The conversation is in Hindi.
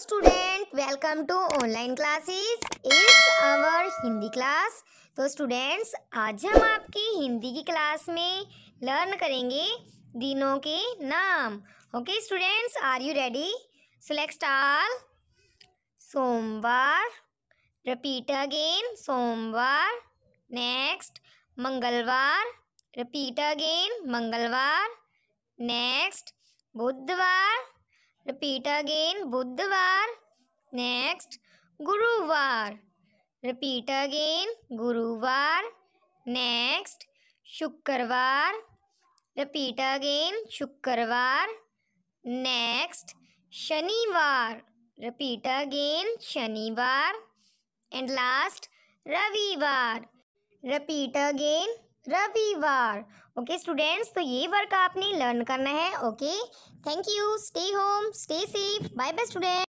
Student welcome to online classes is our Hindi class तो स्टूडेंट्स आज हम आपकी हिंदी की क्लास में लर्न करेंगे दिनों के नाम okay students are you ready select all सोमवार रिपीट अगेन सोमवार नेक्स्ट मंगलवार रिपीट अगेन मंगलवार नेक्स्ट बुधवार रिपीट अगेन बुधवार नेक्स्ट गुरुवार रिपीट अगेन गुरुवार नेक्स्ट शुक्रवार रिपीट अगेन शुक्रवार नेक्स्ट शनिवार रिपीट अगेन शनिवार एंड लास्ट रविवार रिपीट अगेन रविवार ओके स्टूडेंट्स तो ये वर्क आपने लर्न करना है okay okay? Thank you. Stay home. Stay safe. Bye bye students.